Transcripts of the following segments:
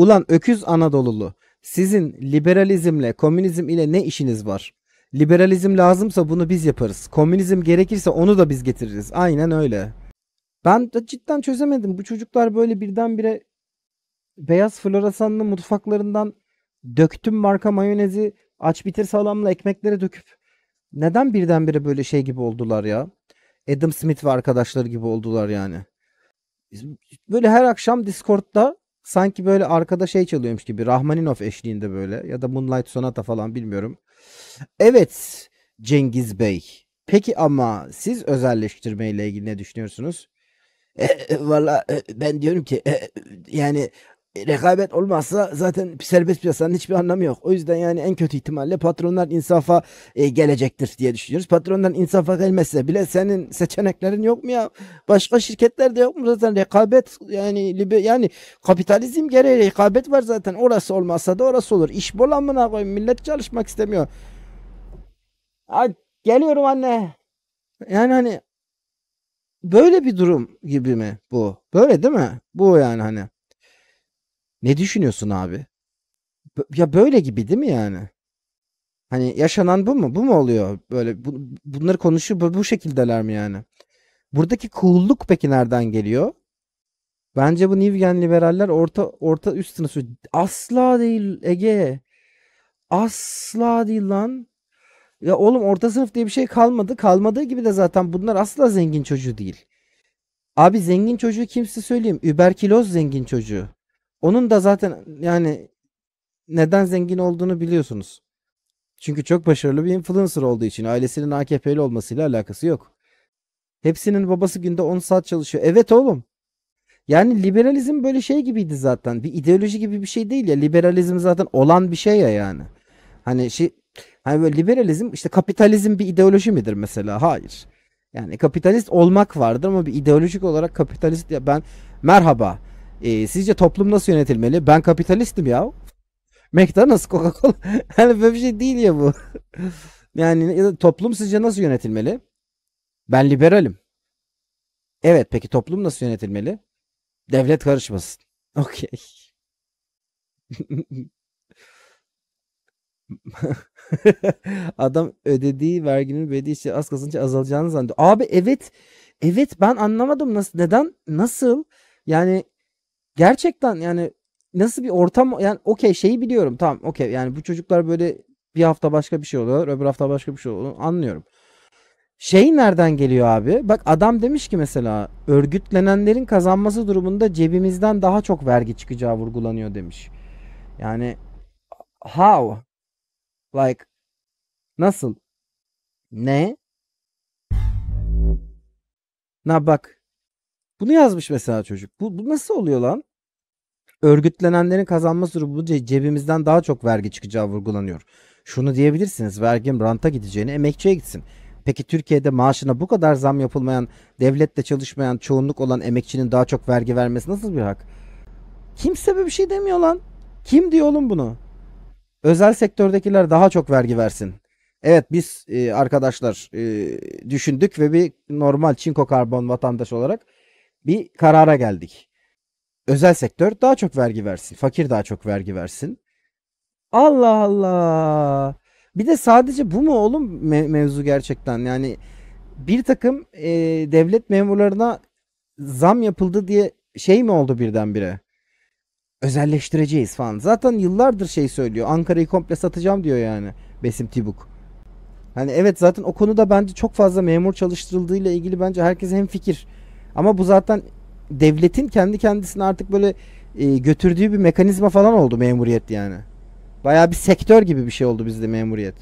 Ulan öküz Anadolulu sizin liberalizmle komünizm ile ne işiniz var? Liberalizm lazımsa bunu biz yaparız. Komünizm gerekirse onu da biz getiririz. Aynen öyle. Ben de cidden çözemedim. Bu çocuklar böyle birdenbire beyaz floresanlı mutfaklarından döktüm marka mayonezi aç bitir sağlamla ekmeklere döküp neden birdenbire böyle şey gibi oldular ya? Adam Smith ve arkadaşları gibi oldular yani. Böyle her akşam Discord'da sanki böyle arkada şey çalıyormuş gibi Rahmaninov eşliğinde böyle ya da Moonlight Sonata falan bilmiyorum. Evet Cengiz Bey. Peki ama siz özelleştirme ile ilgili ne düşünüyorsunuz? E, e Valla e, ben diyorum ki e, yani e, rekabet olmazsa zaten serbest piyasanın hiçbir anlamı yok. O yüzden yani en kötü ihtimalle patronlar insafa e, gelecektir diye düşünüyoruz. Patronlar insafa gelmezse bile senin seçeneklerin yok mu ya? Başka şirketler de yok mu zaten rekabet yani libe, yani kapitalizm gereği rekabet var zaten. Orası olmazsa da orası olur. İş bol amına koyun. Millet çalışmak istemiyor. Ay, geliyorum anne. Yani hani böyle bir durum gibi mi bu? Böyle değil mi? Bu yani hani. Ne düşünüyorsun abi? B- ya böyle gibi değil mi yani? Hani yaşanan bu mu? Bu mu oluyor? Böyle bu, bunları konuşuyor bu, bu şekildeler mi yani? Buradaki cool'luk peki nereden geliyor? Bence bu Nivgen liberaller orta orta üst sınıfı. Asla değil Ege. Asla değil lan. Ya oğlum orta sınıf diye bir şey kalmadı. Kalmadığı gibi de zaten bunlar asla zengin çocuğu değil. Abi zengin çocuğu kimse söyleyeyim. Überkiloz zengin çocuğu. Onun da zaten yani neden zengin olduğunu biliyorsunuz. Çünkü çok başarılı bir influencer olduğu için ailesinin AKP'li olmasıyla alakası yok. Hepsinin babası günde 10 saat çalışıyor. Evet oğlum. Yani liberalizm böyle şey gibiydi zaten. Bir ideoloji gibi bir şey değil ya. Liberalizm zaten olan bir şey ya yani. Hani şey hani böyle liberalizm işte kapitalizm bir ideoloji midir mesela? Hayır. Yani kapitalist olmak vardır ama bir ideolojik olarak kapitalist ya ben merhaba e, sizce toplum nasıl yönetilmeli? Ben kapitalistim ya. McDonald's, Coca-Cola. yani böyle bir şey değil ya bu. yani ya da toplum sizce nasıl yönetilmeli? Ben liberalim. Evet peki toplum nasıl yönetilmeli? Devlet karışmasın. Okey. Adam ödediği verginin verdiği işte az kazanınca azalacağını zannediyor. Abi evet. Evet ben anlamadım nasıl neden nasıl yani gerçekten yani nasıl bir ortam yani okey şeyi biliyorum tamam okey yani bu çocuklar böyle bir hafta başka bir şey oluyor öbür hafta başka bir şey oluyor anlıyorum. Şey nereden geliyor abi? Bak adam demiş ki mesela örgütlenenlerin kazanması durumunda cebimizden daha çok vergi çıkacağı vurgulanıyor demiş. Yani how? Like nasıl? Ne? Na bak. Bunu yazmış mesela çocuk. Bu, bu nasıl oluyor lan? örgütlenenlerin kazanması durumu cebimizden daha çok vergi çıkacağı vurgulanıyor. Şunu diyebilirsiniz vergim ranta gideceğini, emekçiye gitsin. Peki Türkiye'de maaşına bu kadar zam yapılmayan, devletle çalışmayan, çoğunluk olan emekçinin daha çok vergi vermesi nasıl bir hak? Kimse bir şey demiyor lan. Kim diyor oğlum bunu? Özel sektördekiler daha çok vergi versin. Evet biz e, arkadaşlar e, düşündük ve bir normal çinko karbon vatandaş olarak bir karara geldik özel sektör daha çok vergi versin. Fakir daha çok vergi versin. Allah Allah. Bir de sadece bu mu oğlum me- mevzu gerçekten? Yani bir takım e, devlet memurlarına zam yapıldı diye şey mi oldu birdenbire? Özelleştireceğiz falan. Zaten yıllardır şey söylüyor. Ankara'yı komple satacağım diyor yani Besim Tibuk. Hani evet zaten o konuda bence çok fazla memur çalıştırıldığıyla ilgili bence herkes hem fikir. Ama bu zaten devletin kendi kendisini artık böyle e, götürdüğü bir mekanizma falan oldu memuriyet yani. Bayağı bir sektör gibi bir şey oldu bizde memuriyet.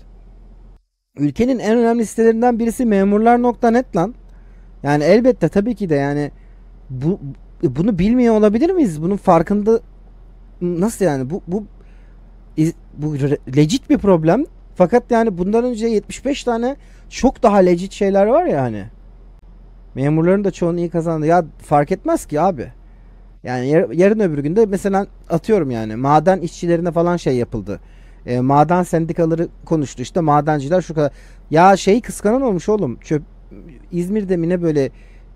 Ülkenin en önemli sitelerinden birisi memurlar.net lan. Yani elbette tabii ki de yani bu bunu bilmiyor olabilir miyiz? Bunun farkında nasıl yani bu bu bu legit bir problem. Fakat yani bundan önce 75 tane çok daha legit şeyler var ya hani. Memurların da çoğunu iyi kazandı. Ya fark etmez ki abi. Yani yar, yarın öbür günde mesela atıyorum yani maden işçilerine falan şey yapıldı. E, maden sendikaları konuştu işte madenciler şu kadar. Ya şey kıskanan olmuş oğlum. Çöp İzmir'de mi ne böyle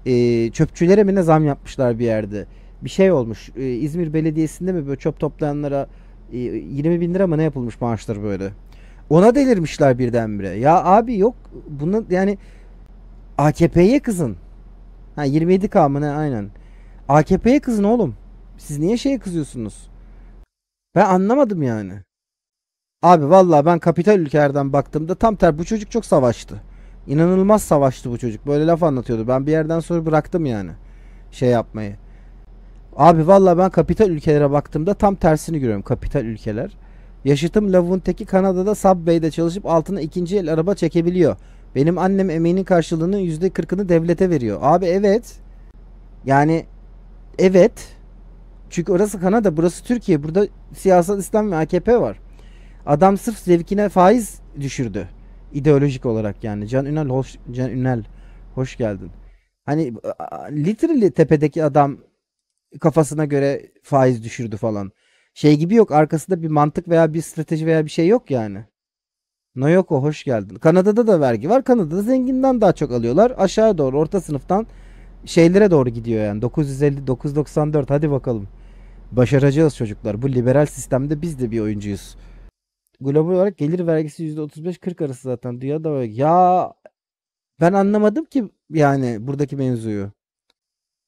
e, çöpçülere mi ne zam yapmışlar bir yerde. Bir şey olmuş. E, İzmir Belediyesi'nde mi böyle çöp toplayanlara e, 20 bin lira mı ne yapılmış maaşlar böyle. Ona delirmişler birdenbire. Ya abi yok bunun yani AKP'ye kızın. Ha 27K mı ne aynen. AKP'ye kızın oğlum. Siz niye şeye kızıyorsunuz? Ben anlamadım yani. Abi vallahi ben kapital ülkelerden baktığımda tam ter bu çocuk çok savaştı. İnanılmaz savaştı bu çocuk. Böyle laf anlatıyordu. Ben bir yerden sonra bıraktım yani şey yapmayı. Abi vallahi ben kapital ülkelere baktığımda tam tersini görüyorum kapital ülkeler. Yaşıtım teki Kanada'da Subway'de çalışıp altına ikinci el araba çekebiliyor. Benim annem emeğinin karşılığının yüzde kırkını devlete veriyor. Abi evet. Yani evet. Çünkü orası Kanada, burası Türkiye. Burada siyasal İslam ve AKP var. Adam sırf zevkine faiz düşürdü. ideolojik olarak yani. Can Ünal hoş, Can Ünal hoş geldin. Hani literally tepedeki adam kafasına göre faiz düşürdü falan. Şey gibi yok. Arkasında bir mantık veya bir strateji veya bir şey yok yani. Noyoko hoş geldin. Kanada'da da vergi var. Kanada'da zenginden daha çok alıyorlar. Aşağı doğru orta sınıftan şeylere doğru gidiyor yani. 950 994 hadi bakalım. Başaracağız çocuklar. Bu liberal sistemde biz de bir oyuncuyuz. Global olarak gelir vergisi %35-40 arası zaten. Dünyada var. Ya ben anlamadım ki yani buradaki mevzuyu.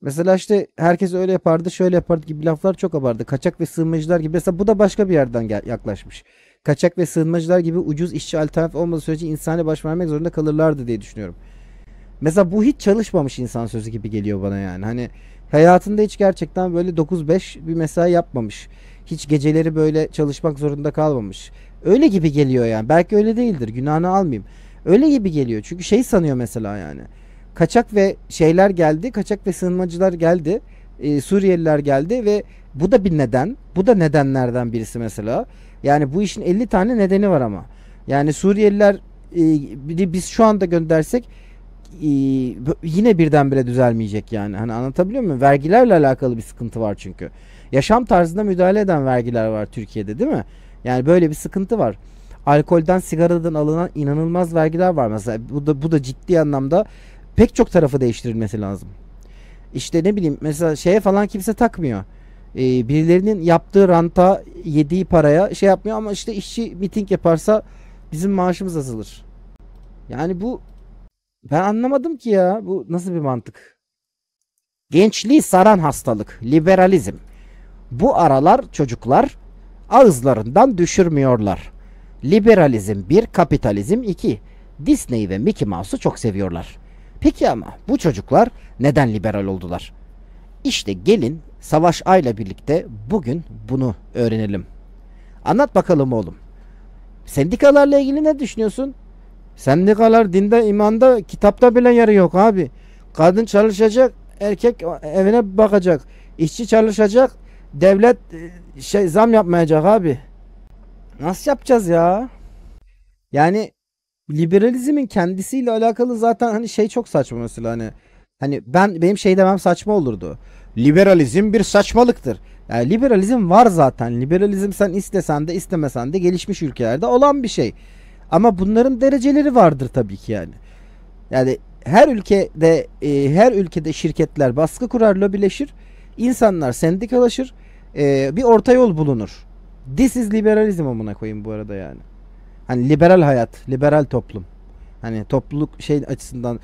Mesela işte herkes öyle yapardı, şöyle yapardı gibi laflar çok abardı. Kaçak ve sığınmacılar gibi. Mesela bu da başka bir yerden yaklaşmış kaçak ve sığınmacılar gibi ucuz işçi alternatif olmadığı sürece insani başvurmak zorunda kalırlardı diye düşünüyorum. Mesela bu hiç çalışmamış insan sözü gibi geliyor bana yani. Hani hayatında hiç gerçekten böyle 9-5 bir mesai yapmamış. Hiç geceleri böyle çalışmak zorunda kalmamış. Öyle gibi geliyor yani. Belki öyle değildir. Günahını almayayım. Öyle gibi geliyor. Çünkü şey sanıyor mesela yani. Kaçak ve şeyler geldi. Kaçak ve sığınmacılar geldi. Ee, Suriyeliler geldi ve bu da bir neden. Bu da nedenlerden birisi mesela. Yani bu işin 50 tane nedeni var ama. Yani Suriyeliler e, biz şu anda göndersek e, yine birdenbire düzelmeyecek yani. Hani anlatabiliyor muyum? Vergilerle alakalı bir sıkıntı var çünkü. Yaşam tarzına müdahale eden vergiler var Türkiye'de değil mi? Yani böyle bir sıkıntı var. Alkolden, sigaradan alınan inanılmaz vergiler var mesela. Bu da bu da ciddi anlamda pek çok tarafı değiştirilmesi lazım. İşte ne bileyim mesela şeye falan kimse takmıyor e, birilerinin yaptığı ranta yediği paraya şey yapmıyor ama işte işçi miting yaparsa bizim maaşımız azalır. Yani bu ben anlamadım ki ya bu nasıl bir mantık. Gençliği saran hastalık, liberalizm. Bu aralar çocuklar ağızlarından düşürmüyorlar. Liberalizm bir kapitalizm iki. Disney ve Mickey Mouse'u çok seviyorlar. Peki ama bu çocuklar neden liberal oldular? İşte gelin Savaş A ile birlikte bugün bunu öğrenelim. Anlat bakalım oğlum. Sendikalarla ilgili ne düşünüyorsun? Sendikalar dinde, imanda, kitapta bile yeri yok abi. Kadın çalışacak, erkek evine bakacak. İşçi çalışacak, devlet e, şey zam yapmayacak abi. Nasıl yapacağız ya? Yani liberalizmin kendisiyle alakalı zaten hani şey çok saçma mesela hani hani ben benim şey demem saçma olurdu liberalizm bir saçmalıktır. Yani liberalizm var zaten. Liberalizm sen istesen de istemesen de gelişmiş ülkelerde olan bir şey. Ama bunların dereceleri vardır tabii ki yani. Yani her ülkede e, her ülkede şirketler baskı kurar, lobileşir. İnsanlar sendikalaşır. E, bir orta yol bulunur. This is liberalizm amına koyayım bu arada yani. Hani liberal hayat, liberal toplum. Hani topluluk şey açısından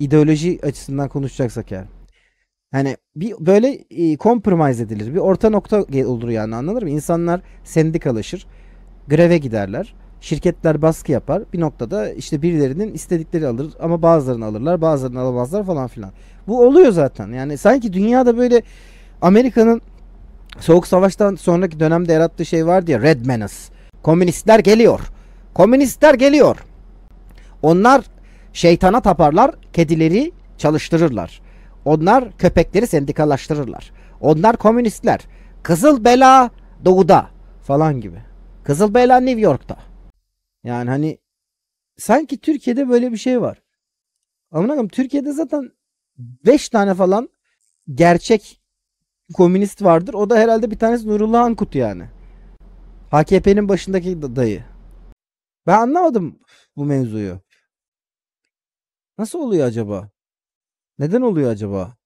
ideoloji açısından konuşacaksak yani. Hani bir böyle e, compromise edilir. Bir orta nokta olur yani anlanır mı? İnsanlar sendikalaşır. Greve giderler. Şirketler baskı yapar. Bir noktada işte birilerinin istedikleri alır ama bazılarını alırlar, bazılarını alamazlar falan filan. Bu oluyor zaten. Yani sanki dünyada böyle Amerika'nın Soğuk Savaş'tan sonraki dönemde yarattığı şey vardı ya Red Menace. Komünistler geliyor. Komünistler geliyor. Onlar şeytana taparlar, kedileri çalıştırırlar. Onlar köpekleri sendikalaştırırlar. Onlar komünistler. Kızıl bela doğuda falan gibi. Kızıl bela New York'ta. Yani hani sanki Türkiye'de böyle bir şey var. Ama Türkiye'de zaten 5 tane falan gerçek komünist vardır. O da herhalde bir tanesi Nurullah Ankut yani. HKP'nin başındaki dayı. Ben anlamadım bu mevzuyu. Nasıl oluyor acaba? Neden oluyor acaba?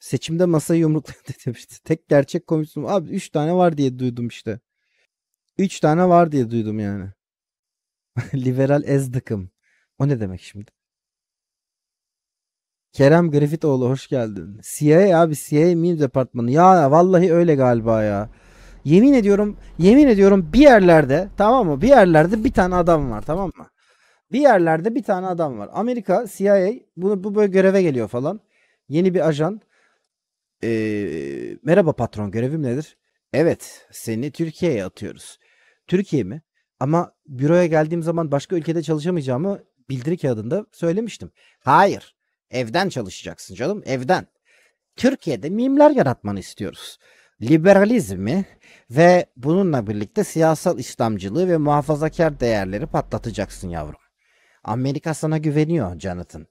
Seçimde masayı yumrukladı demişti. Tek gerçek komisyon. Abi 3 tane var diye duydum işte. 3 tane var diye duydum yani. Liberal ezdıkım. O ne demek şimdi? Kerem Griffithoğlu hoş geldin. CIA abi CIA meme departmanı. Ya vallahi öyle galiba ya. Yemin ediyorum, yemin ediyorum bir yerlerde tamam mı? Bir yerlerde bir tane adam var tamam mı? Bir yerlerde bir tane adam var. Amerika CIA bunu bu böyle göreve geliyor falan. Yeni bir ajan. Ee, merhaba patron görevim nedir? Evet seni Türkiye'ye atıyoruz. Türkiye mi? Ama büroya geldiğim zaman başka ülkede çalışamayacağımı bildiri kağıdında söylemiştim. Hayır. Evden çalışacaksın canım. Evden. Türkiye'de mimler yaratmanı istiyoruz. Liberalizmi ve bununla birlikte siyasal İslamcılığı ve muhafazakar değerleri patlatacaksın yavrum. Amerika sana güveniyor Jonathan.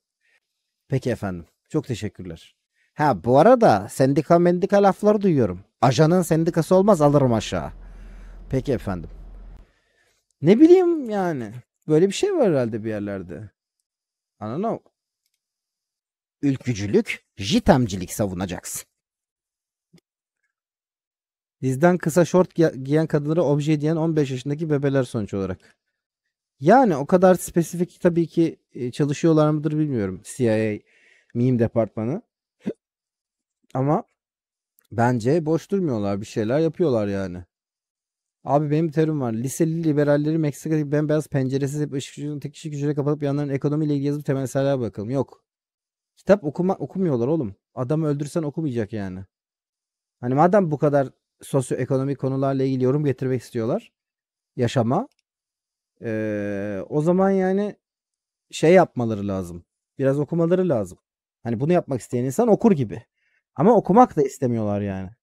Peki efendim. Çok teşekkürler. Ha bu arada sendika mendika lafları duyuyorum. Ajanın sendikası olmaz alırım aşağı. Peki efendim. Ne bileyim yani. Böyle bir şey var herhalde bir yerlerde. I Ülkücülük, jitemcilik savunacaksın. Dizden kısa şort giyen kadınlara obje diyen 15 yaşındaki bebeler sonuç olarak. Yani o kadar spesifik tabii ki e, çalışıyorlar mıdır bilmiyorum CIA meme departmanı. Ama bence boş durmuyorlar bir şeyler yapıyorlar yani. Abi benim bir terim var. Liseli liberalleri ben bembeyaz penceresiz hep ışık tek kişilik hücre kapatıp yanların ekonomiyle ilgili yazıp temel eserler bakalım. Yok. Kitap okuma, okumuyorlar oğlum. Adamı öldürsen okumayacak yani. Hani madem bu kadar sosyoekonomik konularla ilgili yorum getirmek istiyorlar yaşama ee, o zaman yani şey yapmaları lazım. Biraz okumaları lazım. Hani bunu yapmak isteyen insan okur gibi. Ama okumak da istemiyorlar yani.